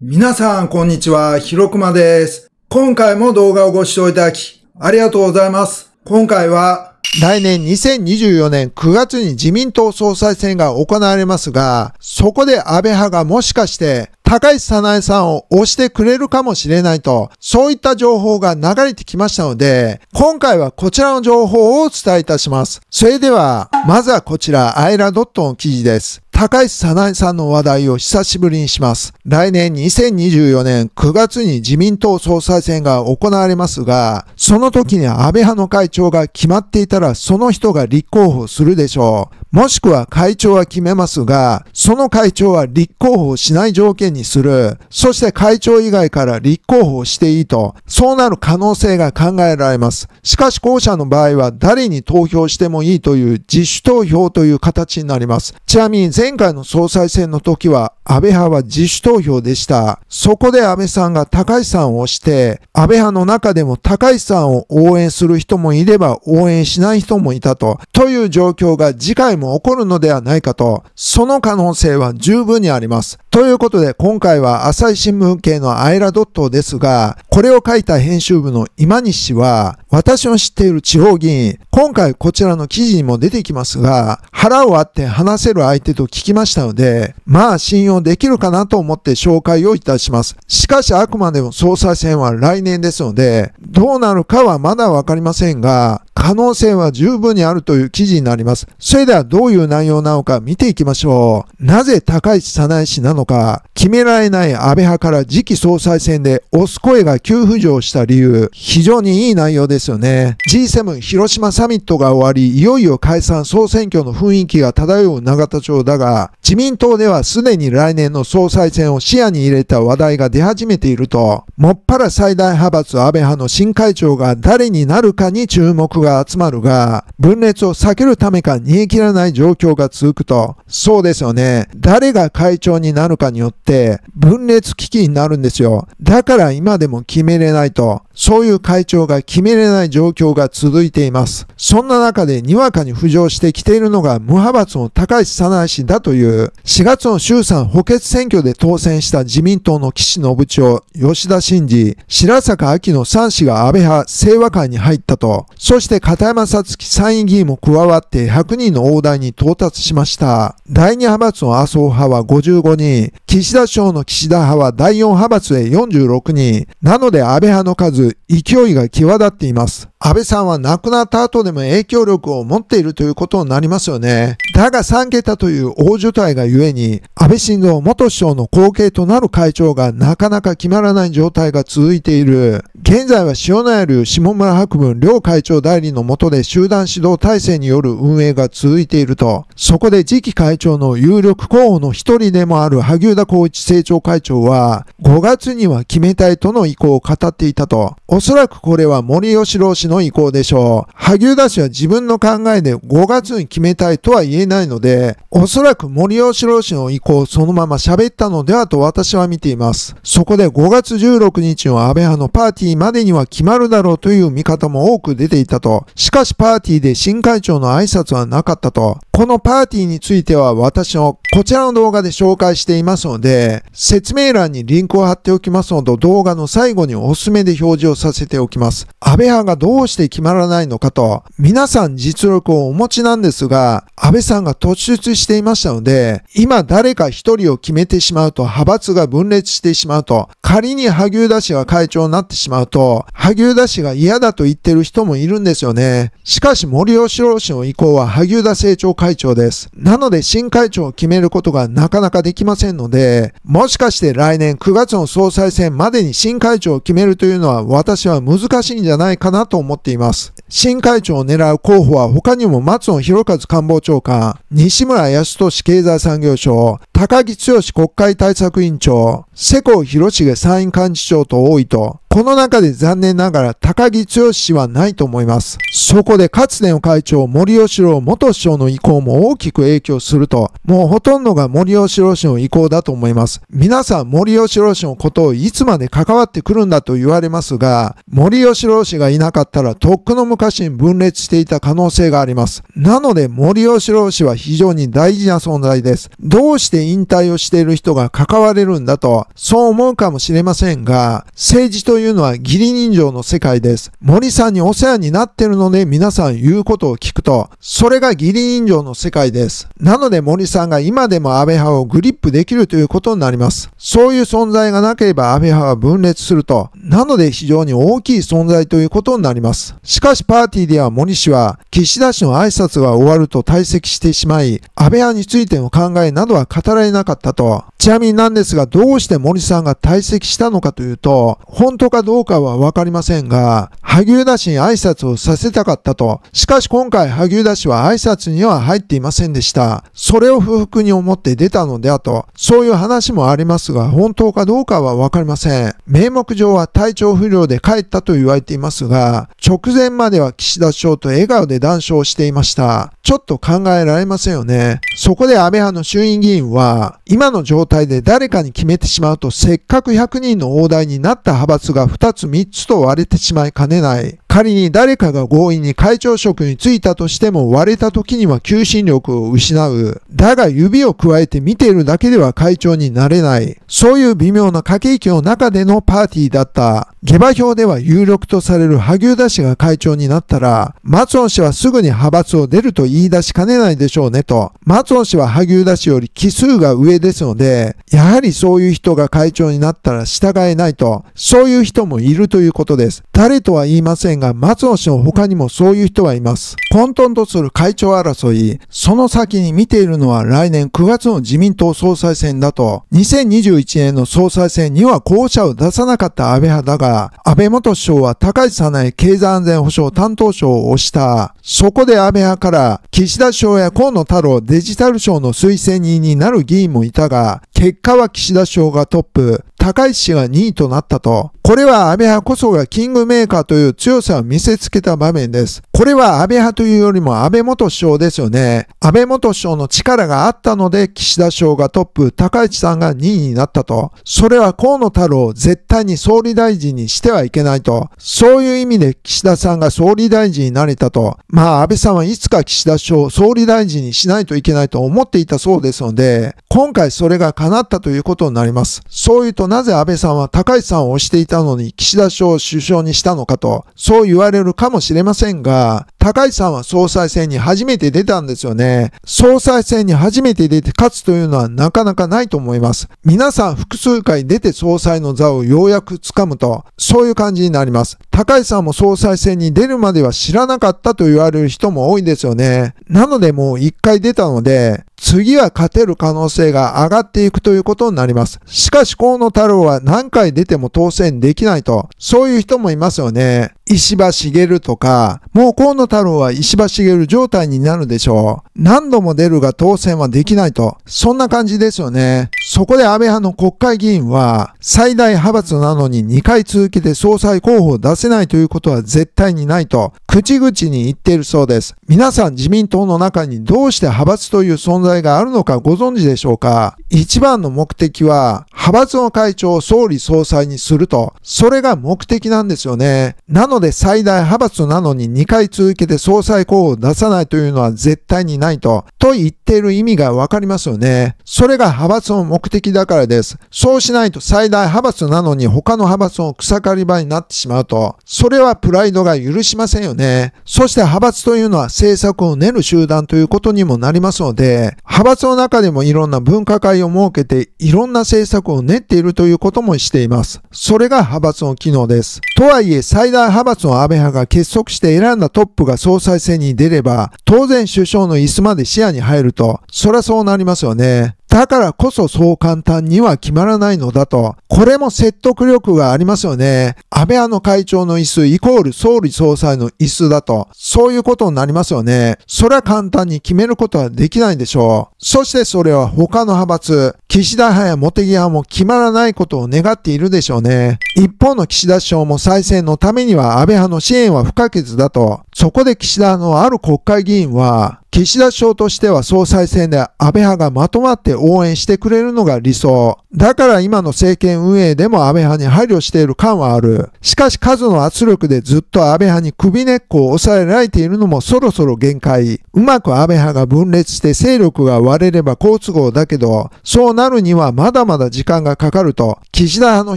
皆さん、こんにちは。ひろくまです。今回も動画をご視聴いただき、ありがとうございます。今回は、来年2024年9月に自民党総裁選が行われますが、そこで安倍派がもしかして高市さなえさんを押してくれるかもしれないと、そういった情報が流れてきましたので、今回はこちらの情報をお伝えいたします。それでは、まずはこちら、アイラドットの記事です。高橋早苗さんの話題を久しぶりにします。来年2024年9月に自民党総裁選が行われますが、その時に安倍派の会長が決まっていたらその人が立候補するでしょう。もしくは会長は決めますが、その会長は立候補しない条件にする。そして会長以外から立候補していいと。そうなる可能性が考えられます。しかし後者の場合は誰に投票してもいいという自主投票という形になります。ちなみに前回の総裁選の時は安倍派は自主投票でした。そこで安倍さんが高市さんを押して、安倍派の中でも高市さんを応援する人もいれば応援しない人もいたと、という状況が次回も起こるのではないかと、その可能性は十分にあります。ということで、今回は朝日新聞系のアイラドットですが、これを書いた編集部の今西氏は、私の知っている地方議員、今回こちらの記事にも出てきますが、腹を割って話せる相手と聞きましたので、まあ信用できるかなと思って紹介をいたします。しかしあくまでも総裁選は来年ですので、どうなるかはまだわかりませんが、可能性は十分にあるという記事になります。それではどういう内容なのか見ていきましょう。なぜ高市早苗氏なのか、決められない安倍派から次期総裁選で押す声が急浮上した理由、非常にいい内容ですよね。G7 広島サミットが終わり、いよいよ解散総選挙の雰囲気が漂う永田町だが、自民党ではすでに来年の総裁選を視野に入れた話題が出始めていると、もっぱら最大派閥安倍派の新会長が誰になるかに注目がが集まるが、分裂を避けるためか煮え切らない状況が続くと、そうですよね。誰が会長になるかによって、分裂危機になるんですよ。だから今でも決めれないと。そういう会長が決めれない状況が続いています。そんな中でにわかに浮上してきているのが無派閥の高市早苗氏だという4月の衆参補欠選挙で当選した自民党の岸信長、吉田真嗣、白坂秋の3氏が安倍派清和会に入ったと、そして片山さつき参院議員も加わって100人の大台に到達しました。第2派閥の麻生派は55人、岸田省の岸田派は第4派閥へ46人、なので安倍派の数勢いが際立っています。安倍さんは亡くなった後でも影響力を持っているということになりますよね。だが3桁という大所帯がゆえに、安倍晋三元首相の後継となる会長がなかなか決まらない状態が続いている。現在は塩内流下村博文両会長代理のもとで集団指導体制による運営が続いていると。そこで次期会長の有力候補の一人でもある萩生田光一政調会長は、5月には決めたいとの意向を語っていたと。おそらくこれは森吉郎氏の意向でしょう。萩生田氏は自分の考えで5月に決めたいとは言えないので、おそらく森吉郎氏の意向をそのまま喋ったのではと私は見ています。そこで5月16日の安倍派のパーティーまでには決まるだろうという見方も多く出ていたと。しかしパーティーで新会長の挨拶はなかったと。このパーティーについては私のこちらの動画で紹介していますので、説明欄にリンクを貼っておきますので、動画の最後におすすめで表示をさせておきます。安倍派がどうして決まらないのかと、皆さん実力をお持ちなんですが、安倍さんが突出していましたので、今誰か一人を決めてしまうと派閥が分裂してしまうと、仮に萩生田氏が会長になってしまうと、萩生田氏が嫌だと言ってる人もいるんですよね。しかし森吉郎氏の意向は萩生田政調会長です。なので新会長を決めることがなかなかできませんので、もしかして来年9月の総裁選までに新会長を決めるというのは私は難しいんじゃないかなと思っています。新会長を狙う候補は他にも松野博一官房長官、西村康俊経済産業省、高木剛国会対策委員長、世耕弘重参院幹事長と多いと、この中で残念ながら高木剛氏はないと思います。そこでかつての会長森喜朗元首相の意向も大きく影響すると、もうほとんどが森喜朗氏の意向だと思います。皆さん森喜朗氏のことをいつまで関わってくるんだと言われますが、森喜朗氏がいなかったらとっくの昔に分裂していた可能性があります。なので森喜朗氏は非常に大事な存在です。どうして引退をしている人が関われるんだと、そう思うかもしれませんが、政治というのは義理人情の世界です。森さんにお世話になってるので皆さん言うことを聞くと、それが義理人情の世界です。なので森さんが今でも安倍派をグリップできるということになります。そういう存在がなければ安倍派は分裂すると、なので非常に大きい存在ということになります。しかしパーティーでは森氏は、岸田氏の挨拶が終わると退席してしまい、安倍派についての考えなどは語らられなかったと。ちなみになんですが、どうして森さんが退席したのかというと、本当かどうかはわかりませんが、萩生田氏に挨拶をさせたかったと。しかし今回萩生田氏は挨拶には入っていませんでした。それを不服に思って出たのであと。そういう話もありますが、本当かどうかはわかりません。名目上は体調不良で帰ったと言われていますが、直前までは岸田首相と笑顔で談笑していました。ちょっと考えられませんよね。そこで安倍派の衆院議員は、今の状態で誰かに決めてしまうと、せっかく100人の大台になった派閥が2つ3つと割れてしまいかねない。仮に誰かが強引に会長職に就いたとしても割れた時には求心力を失う。だが指を加えて見ているだけでは会長になれない。そういう微妙な駆け引きの中でのパーティーだった。下馬評では有力とされる萩生田氏が会長になったら、松尾氏はすぐに派閥を出ると言い出しかねないでしょうねと。松尾氏は萩生田氏より奇数が上ですので、やはりそういう人が会長になったら従えないと。そういう人もいるということです。誰とは言いませんが、が松尾氏の他にもそういう人はいます。混沌とする会長争い、その先に見ているのは来年9月の自民党総裁選だと、2021年の総裁選には候補者を出さなかった安倍派だが、安倍元首相は高市早苗経済安全保障担当省を推した。そこで安倍派から、岸田首相や河野太郎デジタル省の推薦人になる議員もいたが、結果は岸田首相がトップ、高市氏が2位となったと。これは安倍派こそがキングメーカーという強さを見せつけた場面です。これは安倍派というよりも安倍元首相ですよね。安倍元首相の力があったので岸田首相がトップ、高市さんが2位になったと。それは河野太郎を絶対に総理大臣にしてはいけないと。そういう意味で岸田さんが総理大臣になれたと。まあ安倍さんはいつか岸田首相総理大臣にしないといけないと思っていたそうですので、今回それが叶ったということになります。そういうとなぜ安倍さんは高市さんを推していたのに岸田氏を首相にしたのかと、そう言われるかもしれませんが、高市さんは総裁選に初めて出たんですよね。総裁選に初めて出て勝つというのはなかなかないと思います。皆さん複数回出て総裁の座をようやく掴むと、そういう感じになります。高市さんも総裁選に出るまでは知らなかったと言われる人も多いですよね。なのでもう一回出たので、次は勝てる可能性が上がっていくということになります。しかし河野太郎は何回出ても当選できないと、そういう人もいますよね。石破茂とか、もう河野太郎は石破茂状態になるでしょう。何度も出るが当選はできないと、そんな感じですよね。そこで安倍派の国会議員は、最大派閥なのに2回続けて総裁候補を出せないということは絶対にないと、口々に言っているそうです。皆さん自民党の中にどうして派閥という存在があるのかご存知でしょうか一番の目的は、派閥の会長を総理総裁にすると、それが目的なんですよね。なので最大派閥なのに2回続けて総裁候補を出さないというのは絶対にないと、と言っている意味がわかりますよね。それが派閥の目的だからです。そうしないと最大派閥なのに他の派閥の草刈り場になってしまうと、それはプライドが許しませんよね。ね。そして派閥というのは政策を練る集団ということにもなりますので、派閥の中でもいろんな分科会を設けていろんな政策を練っているということもしています。それが派閥の機能です。とはいえ最大派閥の安倍派が結束して選んだトップが総裁選に出れば、当然首相の椅子まで視野に入ると、そらそうなりますよね。だからこそそう簡単には決まらないのだと。これも説得力がありますよね。安倍派の会長の椅子イコール総理総裁の椅子だと。そういうことになりますよね。それは簡単に決めることはできないでしょう。そしてそれは他の派閥、岸田派や茂木派も決まらないことを願っているでしょうね。一方の岸田首相も再選のためには安倍派の支援は不可欠だと。そこで岸田のある国会議員は、岸田首相としては総裁選で安倍派がまとまって応援してくれるのが理想。だから今の政権運営でも安倍派に配慮している感はある。しかし数の圧力でずっと安倍派に首根っこを抑えられているのもそろそろ限界。うまく安倍派が分裂して勢力が割れれば好都合だけど、そうなるにはまだまだ時間がかかると、岸田派の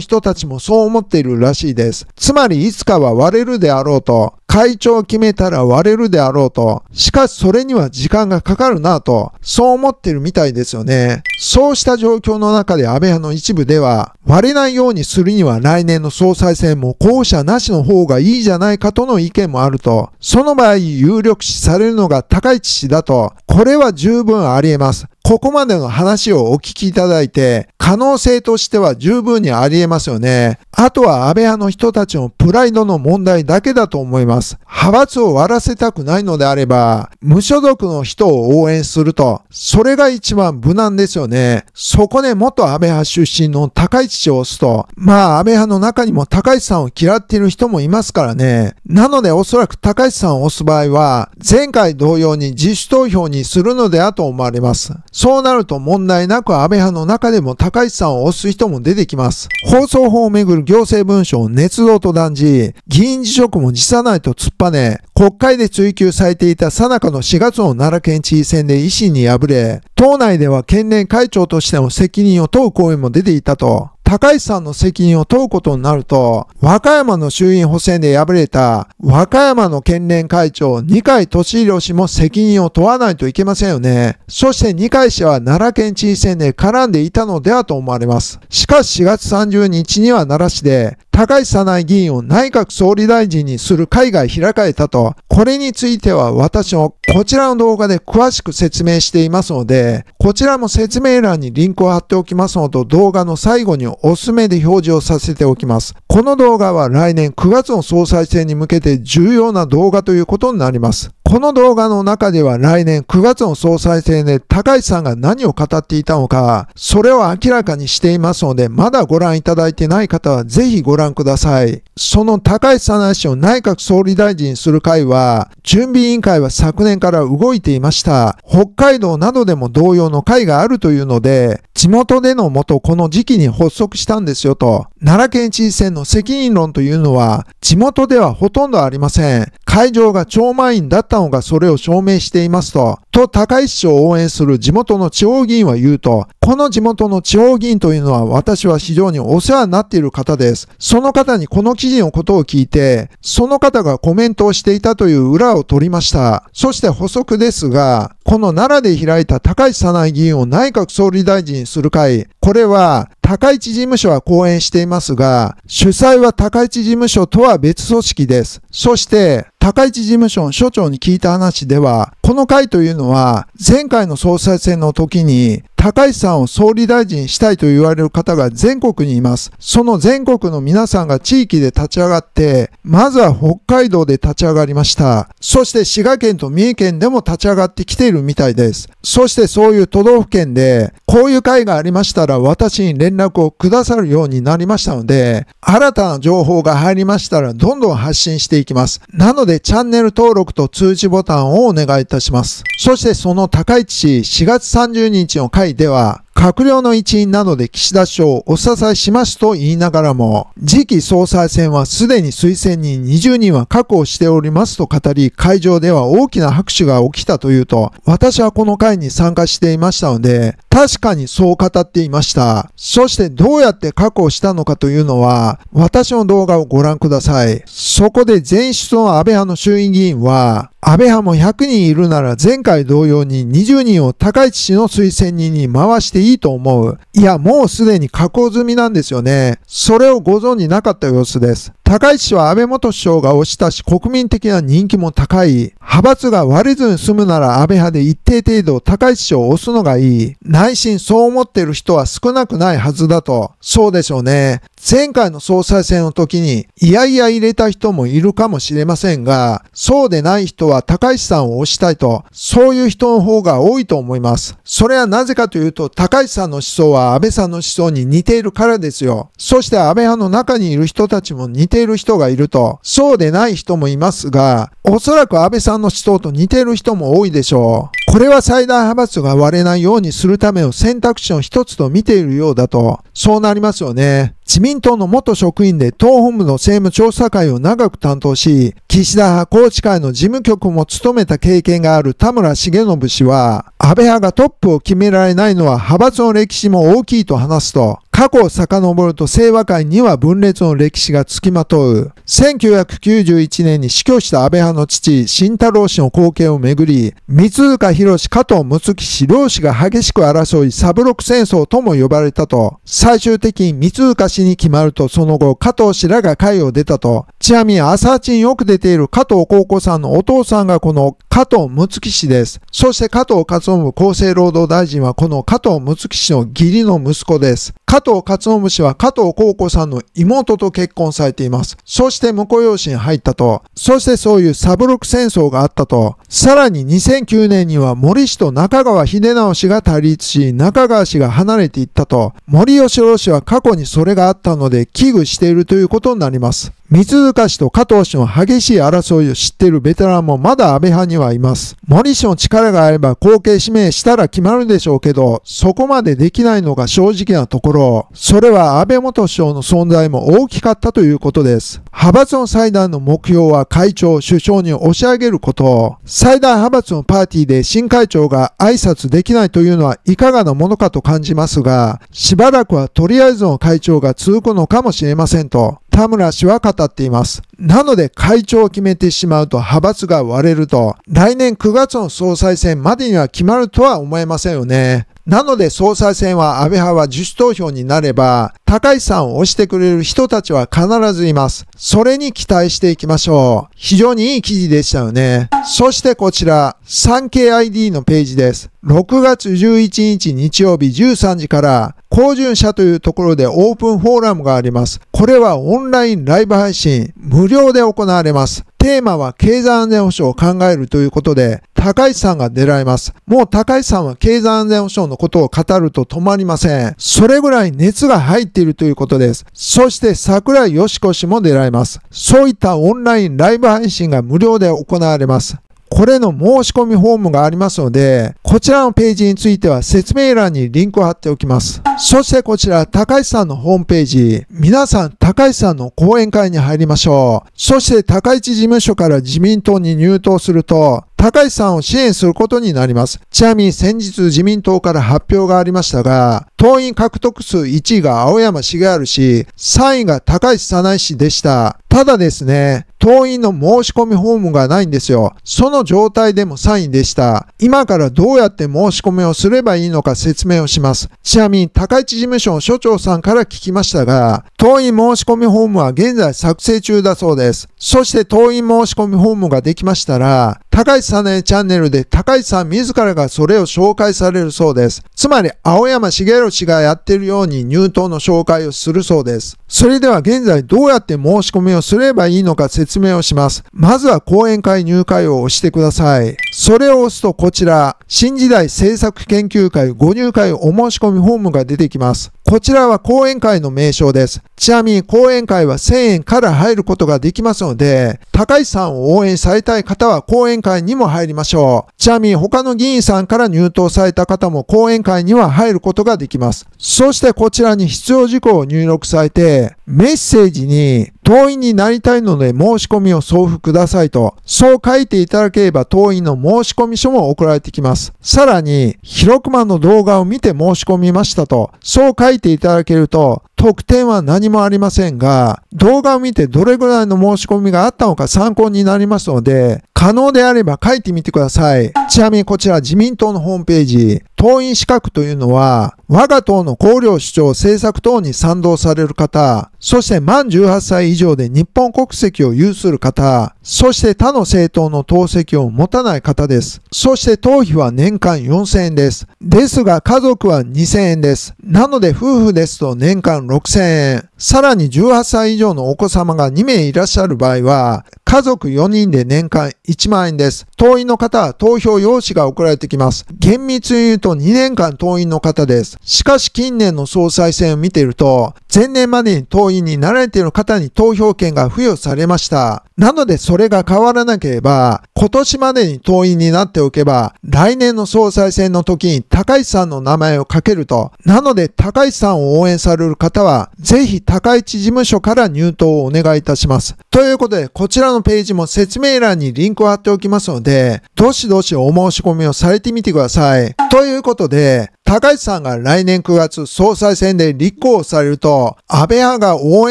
人たちもそう思っているらしいです。つまりいつかは割れるであろうと、会長を決めたら割れるであろうと、しかしそれには時間がかかるなと、そう思ってるみたいですよね。そうした状況の中で安倍派の一部では、割れないようにするには来年の総裁選も後者なしの方がいいじゃないかとの意見もあると、その場合有力視されるのが高市氏だと、これは十分あり得ます。ここまでの話をお聞きいただいて、可能性としては十分にあり得ますよね。あとは安倍派の人たちのプライドの問題だけだと思います。派閥を割らせたくないのであれば、無所属の人を応援すると、それが一番無難ですよね。そこで元安倍派出身の高市氏を押すと、まあ安倍派の中にも高市さんを嫌っている人もいますからね。なのでおそらく高市さんを押す場合は、前回同様に自主投票にするのではと思われます。そうなると問題なく安倍派の中でも高市さんを推す人も出てきます。放送法をめぐる行政文書を捏造と断じ、議員辞職も辞さないと突っぱね、国会で追及されていた最中の4月の奈良県知事選で維新に敗れ、党内では県連会長としての責任を問う声も出ていたと。高橋さんの責任を問うことになると、和歌山の衆院補選で敗れた和歌山の県連会長二階俊博氏も責任を問わないといけませんよね。そして二階氏は奈良県知事選で絡んでいたのではと思われます。しかし4月30日には奈良市で高市早苗議員を内閣総理大臣にする会が開かれたと、これについては私もこちらの動画で詳しく説明していますので、こちらも説明欄にリンクを貼っておきますのと、動画の最後におすすめで表示をさせておきます。この動画は来年9月の総裁選に向けて重要な動画ということになります。この動画の中では来年9月の総裁選で高市さんが何を語っていたのか、それを明らかにしていますので、まだご覧いただいてない方はぜひご覧覧ください。その高市早苗氏を内閣総理大臣にする会は、準備委員会は昨年から動いていました。北海道などでも同様の会があるというので、地元でのもとこの時期に発足したんですよと。奈良県知事選の責任論というのは、地元ではほとんどありません。会場が超満員だったのがそれを証明していますと。と、高市氏を応援する地元の地方議員は言うと、この地元の地方議員というのは私は非常にお世話になっている方です。その方にこの知事のことを聞いて、その方がコメントをしていたという裏を取りました。そして補足ですが、この奈良で開いた高市早苗議員を内閣総理大臣にする会、これは高市事務所は講演していますが、主催は高市事務所とは別組織です。そして、高市事務所の所長に聞いた話では、この会というのは、前回の総裁選の時に、高市さんを総理大臣したいと言われる方が全国にいます。その全国の皆さんが地域で立ち上がって、まずは北海道で立ち上がりました。そして滋賀県と三重県でも立ち上がってきているみたいです。そしてそういう都道府県で、こういう会がありましたら私に連絡をくださるようになりましたので、新たな情報が入りましたらどんどん発信していきます。なのでチャンネル登録と通知ボタンをお願いいたします。そしてその高市氏4月30日の会では閣僚の一員などで岸田首相をお支えしますと言いながらも、次期総裁選はすでに推薦人20人は確保しておりますと語り、会場では大きな拍手が起きたというと、私はこの会に参加していましたので、確かにそう語っていました。そしてどうやって確保したのかというのは、私の動画をご覧ください。そこで前出の安倍派の衆院議員は、安倍派も100人いるなら前回同様に20人を高市氏の推薦人に回していいと思う。いや、もうすでに加工済みなんですよね。それをご存じなかった様子です。高市氏は安倍元首相が推したし国民的な人気も高い。派閥が割れずに済むなら安倍派で一定程度高市氏を推すのがいい。内心そう思っている人は少なくないはずだと。そうでしょうね。前回の総裁選の時に、いやいや入れた人もいるかもしれませんが、そうでない人は高市さんを推したいと、そういう人の方が多いと思います。それはなぜかというと、高市さんの思想は安倍さんの思想に似ているからですよ。そして安倍派の中にいる人たちも似ている人がいると、そうでない人もいますが、おそらく安倍さんの思想と似ている人も多いでしょう。これは最大派閥が割れないようにするための選択肢の一つと見ているようだと、そうなりますよね。自民党の元職員で党本部の政務調査会を長く担当し、岸田派宏池会の事務局も務めた経験がある田村重信氏は、安倍派がトップを決められないのは派閥の歴史も大きいと話すと、過去を遡ると清和会には分裂の歴史がつきまとう。1991年に死去した安倍派の父、慎太郎氏の後継をめぐり、三塚博士、加藤睦氏、両氏が激しく争い、サブロック戦争とも呼ばれたと、最終的に三塚氏に決まると、その後、加藤氏らが会を出たと、ちなみに朝ちによく出ている加藤高子さんのお父さんがこの加藤睦氏です。そして加藤勝信厚生労働大臣はこの加藤睦氏の義理の息子です。加藤勝信氏は加藤孝子さんの妹と結婚されています。そして婿養子に入ったと、そしてそういうサブロク戦争があったと、さらに2009年には森氏と中川秀直氏が対立し、中川氏が離れていったと、森喜朗氏は過去にそれがあったので危惧しているということになります。三塚氏と加藤氏の激しい争いを知っているベテランもまだ安倍派にはいます。森氏の力があれば後継指名したら決まるでしょうけど、そこまでできないのが正直なところ、それは安倍元首相の存在も大きかったということです。派閥の祭壇の目標は会長、首相に押し上げること。最大派閥のパーティーで新会長が挨拶できないというのはいかがなものかと感じますが、しばらくはとりあえずの会長が続くのかもしれませんと。田村氏は語っています。なので会長を決めてしまうと派閥が割れると、来年9月の総裁選までには決まるとは思えませんよね。なので総裁選は安倍派は自主投票になれば、高市さんを推してくれる人たちは必ずいます。それに期待していきましょう。非常にいい記事でしたよね。そしてこちら、産経 ID のページです。6月11日日曜日13時から、高順社というところでオープンフォーラムがあります。これはオンラインライブ配信、無料で行われます。テーマは経済安全保障を考えるということで、高市さんが狙います。もう高市さんは経済安全保障のことを語ると止まりません。それぐらい熱が入っているということです。そして桜井よしこ氏も狙います。そういったオンラインライブ配信が無料で行われます。これの申し込みフォームがありますので、こちらのページについては説明欄にリンクを貼っておきます。そしてこちら、高橋さんのホームページ、皆さん高橋さんの講演会に入りましょう。そして高市事務所から自民党に入党すると、高市さんを支援することになります。ちなみに先日自民党から発表がありましたが、党員獲得数1位が青山茂春氏、3位が高市早苗氏でした。ただですね、党員の申し込みフォームがないんですよ。その状態でも3位でした。今からどうやって申し込みをすればいいのか説明をします。ちなみに、高市事務所の所長さんから聞きましたが、党員申し込みフォームは現在作成中だそうです。そして党員申し込みフォームができましたら、高市サネチャンネルで高市さん自らがそれを紹介されるそうです。つまり、青山茂氏がやっているように入党の紹介をするそうです。それでは現在どうやって申し込みをすればいいのか説明をします。まずは講演会入会を押してください。それを押すとこちら、新時代政策研究会ご入会お申し込みフォームが出てきます。こちらは講演会の名称です。ちなみに講演会は1000円から入ることができますので、高市さんを応援されたい方は講演会にも入りましょう。ちなみに他の議員さんから入党された方も講演会には入ることができます。そしてこちらに必要事項を入力されて、メッセージに党員になりたいので申し込みを送付くださいと、そう書いていただければ党員の申し込み書も送られてきます。さらに、ヒロクマの動画を見て申し込みましたと、そう書いていただけると、特典は何もありませんが、動画を見てどれぐらいの申し込みがあったのか参考になりますので、可能であれば書いてみてください。ちなみにこちら自民党のホームページ、党員資格というのは、我が党の考慮主張政策等に賛同される方、そして満18歳以上で日本国籍を有する方、そして他の政党の党籍を持たない方です。そして党費は年間4000円です。ですが家族は2000円です。なので夫婦ですと年間6000円。さらに18歳以上のお子様が2名いらっしゃる場合は、家族4人で年間1万円です。党員の方は投票用紙が送られてきます。厳密に言うと2年間党員の方です。しかし近年の総裁選を見ていると、前年までに党員になられている方に投票権が付与されました。なのでそれが変わらなければ、今年までに党員になっておけば、来年の総裁選の時に高市さんの名前をかけると。なので高市さんを応援される方は、ぜひ高市事務所から入党をお願いいたします。ということで、こちらののページも説明欄にリンクを貼っておきますので、どしどしお申し込みをされてみてください。ということで、高市さんが来年9月総裁選で立候補されると、安倍派が応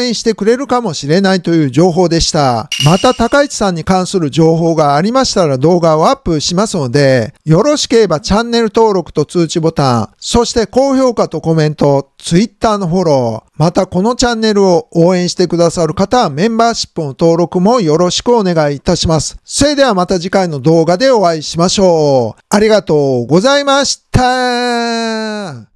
援してくれるかもしれないという情報でした。また高市さんに関する情報がありましたら動画をアップしますので、よろしければチャンネル登録と通知ボタン、そして高評価とコメント、ツイッターのフォロー、またこのチャンネルを応援してくださる方はメンバーシップの登録もよろしくお願いいたします。それではまた次回の動画でお会いしましょう。ありがとうございました。yeah